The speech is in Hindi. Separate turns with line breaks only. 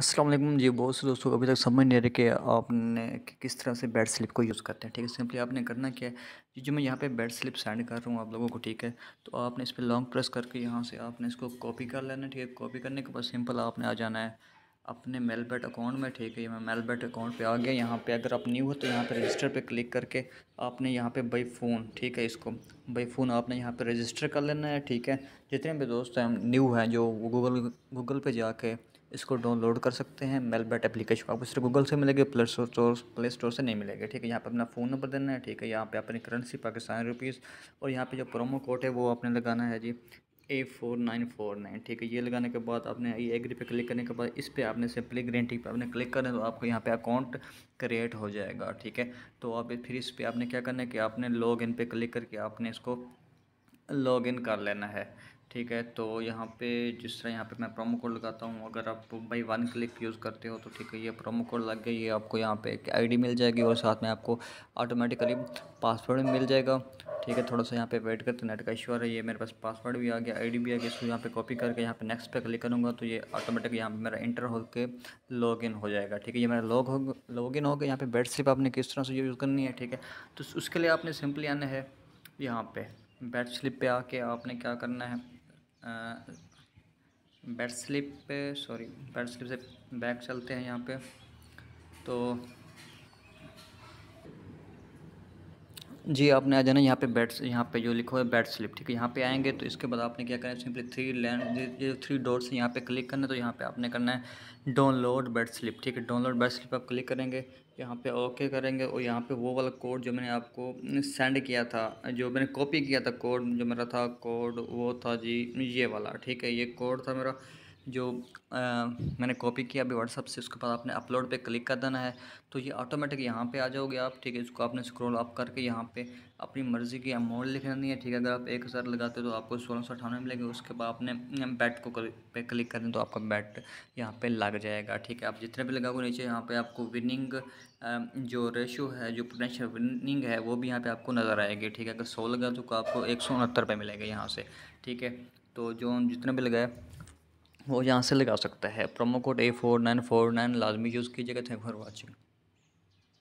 असलम जी बहुत से दोस्तों अभी तक समझ नहीं रहे कि आपने कि किस तरह से बेड स्लिप को यूज़ करते हैं ठीक है सिंपली आपने करना क्या है जी जो मैं यहाँ पे बेड स्लिप सेंड कर रहा हूँ आप लोगों को ठीक है तो आपने इस पर लॉन्ग प्रेस करके यहाँ से आपने इसको कॉपी कर लेना ठीक है कॉपी करने के बाद सिंपल आपने आ जाना है अपने मेलबेट अकाउंट में ठीक है मैं मेलबेट अकाउंट पर आ गया यहाँ पर अगर आप न्यू हो तो यहाँ पर रजिस्टर पर क्लिक करके आपने यहाँ पर बाई फ़ोन ठीक है इसको बाई फ़ोन आपने यहाँ पर रजिस्टर कर लेना है ठीक है जितने भी दोस्त हैं न्यू हैं जो गूगल गूगल पर जाके इसको डाउनलोड कर सकते हैं मेलबेट एप्लीकेशन आपको सिर्फ गूगल से मिलेगी प्ले स्टोर प्ले स्टोर से नहीं मिलेगी ठीक है यहाँ पे अपना फ़ोन नंबर देना है ठीक है यहाँ पे अपनी करेंसी पाकिस्तानी रुपीज़ और यहाँ पे जो प्रोमो कोड है वो आपने लगाना है जी A four nine four nine ठीक है ये लगाने के बाद आपने ये एग्री पे क्लिक करने के बाद इस पर आपने सिंपली ग्रेंटी पे आपने क्लिक करना तो आपको यहाँ पे अकाउंट क्रिएट हो जाएगा ठीक है तो आप फिर इस पर आपने क्या करना है कि आपने लॉग इन पर क्लिक करके आपने इसको लॉग इन कर लेना है ठीक है तो यहाँ पे जिस तरह यहाँ पे मैं प्रोमो कोड लगाता हूँ अगर आप बाई वन क्लिक यूज़ करते हो तो ठीक है ये प्रोमो कोड लग गया ये आपको यहाँ पे एक आईडी मिल जाएगी और साथ में आपको ऑटोमेटिकली पासवर्ड मिल जाएगा ठीक है थोड़ा सा यहाँ पे वेट करते नेट का इशू आ रहा है ये मेरे पास पासवर्ड भी आ गया आई भी आ गया इसको यहाँ पर कॉपी करके यहाँ पर नेक्स्ट पे क्लिक करूँगा तो ये ऑटोमेटिक यहाँ पर मेरा इंटर होकर लॉग इन हो जाएगा ठीक है ये मेरा लॉग हो लॉग इन होगा यहाँ पे बेडशिप आपने किस तरह से यूज़ करनी है ठीक है तो उसके लिए आपने सिंपली आना है यहाँ पर बेड स्लिप पे आके आपने क्या करना है बैट स्लिप पे सॉरी बैट स्लिप से बैक चलते हैं यहाँ पे तो जी आपने आ जाना यहाँ पे बैट यहाँ पे जो लिखो है बैट स्लिप ठीक है यहाँ पे आएंगे तो इसके बाद आपने क्या करना है सिंपली थ्री लैंड ये थ्री से यहाँ पे क्लिक करना है तो यहाँ पे आपने करना है डाउनलोड बैट स्लिप ठीक है डाउनलोड बैट स्लिप आप क्लिक करेंगे यहाँ पे ओके करेंगे और यहाँ पे वो वाला कोड जो मैंने आपको सेंड किया था जो मैंने कॉपी किया था कोड जो मेरा था कोड वो था जी ये वाला ठीक है ये कोड था मेरा जो आ, मैंने कॉपी किया अभी व्हाट्सअप से उसके बाद आपने अपलोड पे क्लिक कर देना है तो ये ऑटोमेटिक यहाँ पे आ जाओगे आप ठीक है इसको आपने स्क्रॉल अप करके यहाँ पे अपनी मर्ज़ी की अमाउंट लिख देनी है ठीक है अगर आप एक हज़ार लगाते हो तो आपको सोलह सौ अठानवे मिलेंगे उसके बाद आपने बैट को पे क्लिक कर दें तो आपका बैट यहाँ पर लग जाएगा ठीक है आप जितने भी लगाओगे नीचे यहाँ पर आपको विनिंग जो रेशो है जो पोटेंशियल विनिंग है वो भी यहाँ पर आपको नज़र आएगी ठीक है अगर सौ लगा तो आपको एक सौ उनहत्तर रुपये मिलेगा यहाँ से ठीक है तो जो जितने भी लगाए वो यहाँ से लगा सकता है promo code A four nine four nine लाजमी यूज़ कीजिएगा थैंक फॉर वॉचिंग